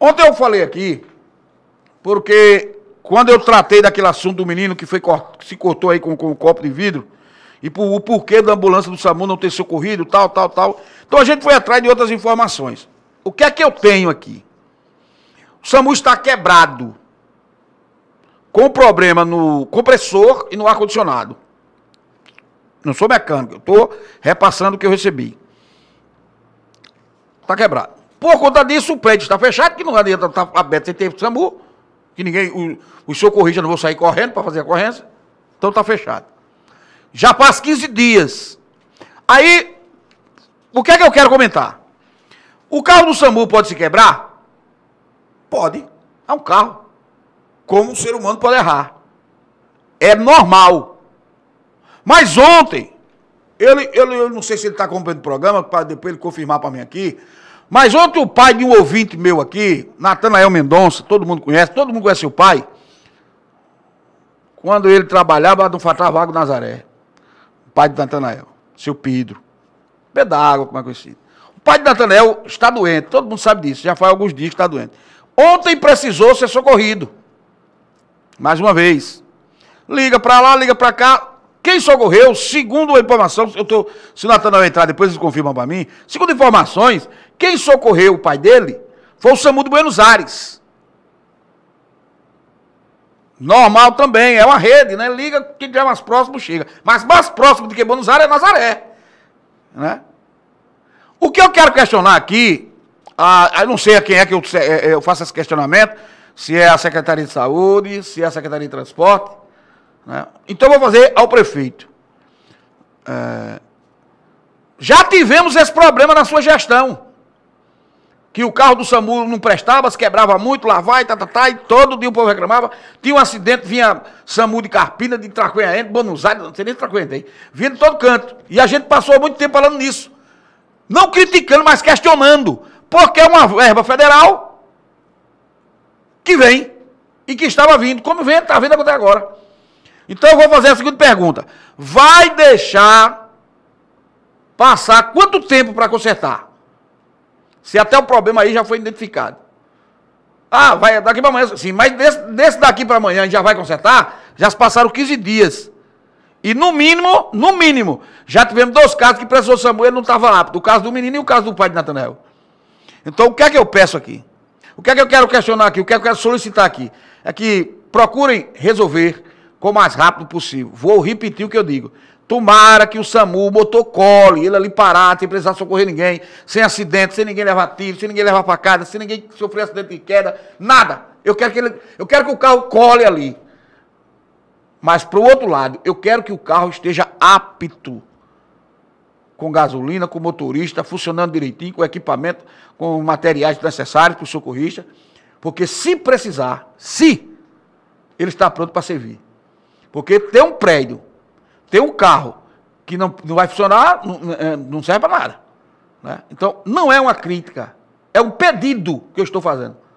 Ontem eu falei aqui, porque quando eu tratei daquele assunto do menino que foi, se cortou aí com, com um copo de vidro, e por, o porquê da ambulância do SAMU não ter socorrido, tal, tal, tal. Então a gente foi atrás de outras informações. O que é que eu tenho aqui? O SAMU está quebrado, com problema no compressor e no ar-condicionado. Não sou mecânico, eu estou repassando o que eu recebi. Está quebrado. Por conta disso, o prédio está fechado, que não adianta estar tá aberto sem ter SAMU, que ninguém, o, os socorristas não vão sair correndo para fazer a ocorrência, então está fechado. Já passa 15 dias. Aí, o que é que eu quero comentar? O carro do SAMU pode se quebrar? Pode. É um carro. Como o ser humano pode errar. É normal. Mas ontem, ele, ele, eu não sei se ele está acompanhando o programa, para depois ele confirmar para mim aqui, mas ontem o pai de um ouvinte meu aqui, Natanael Mendonça, todo mundo conhece, todo mundo conhece o pai, quando ele trabalhava no Fatavago Nazaré, o pai de Natanael, seu Pedro, pé como é conhecido. O pai de Natanael está doente, todo mundo sabe disso, já faz alguns dias que está doente. Ontem precisou ser socorrido, mais uma vez. Liga para lá, liga para cá, quem socorreu, segundo a informação, eu tô, se o Natanael entrar depois, ele confirma para mim. Segundo informações, quem socorreu o pai dele foi o SAMU de Buenos Aires. Normal também, é uma rede, né? Liga, quem tiver é mais próximo chega. Mas mais próximo do que Buenos Aires é Nazaré. Né? O que eu quero questionar aqui, ah, eu não sei a quem é que eu, é, é, eu faço esse questionamento, se é a Secretaria de Saúde, se é a Secretaria de Transporte. Né? Então eu vou fazer ao prefeito. É, já tivemos esse problema na sua gestão que o carro do SAMU não prestava, se quebrava muito, lá vai, tá, tá, tá, e todo dia o povo reclamava. Tinha um acidente, vinha SAMU de Carpina, de Tracuenha, de Buenos Aires, não sei nem Tracuenha, hein? vinha de todo canto. E a gente passou muito tempo falando nisso. Não criticando, mas questionando. Porque é uma verba federal que vem e que estava vindo. Como vem, está vindo até agora. Então eu vou fazer a seguinte pergunta. Vai deixar passar quanto tempo para consertar? Se até o problema aí já foi identificado. Ah, vai daqui para amanhã. Sim, mas desse, desse daqui para amanhã a gente já vai consertar? Já se passaram 15 dias. E no mínimo, no mínimo, já tivemos dois casos que o professor Samuel não estava lá. O caso do menino e o caso do pai de Natanael. Então, o que é que eu peço aqui? O que é que eu quero questionar aqui? O que é que eu quero solicitar aqui? É que procurem resolver com o mais rápido possível. Vou repetir o que eu digo. Tomara que o SAMU o cole, ele ali parado, sem precisar socorrer ninguém, sem acidente, sem ninguém levar tiro, sem ninguém levar para casa, sem ninguém sofrer acidente de queda, nada. Eu quero que, ele, eu quero que o carro cole ali. Mas, para o outro lado, eu quero que o carro esteja apto com gasolina, com motorista, funcionando direitinho, com equipamento, com materiais necessários para o socorrista, porque se precisar, se, ele está pronto para servir. Porque ter um prédio, ter um carro que não, não vai funcionar, não, não é, serve para nada. Né? Então, não é uma crítica, é um pedido que eu estou fazendo.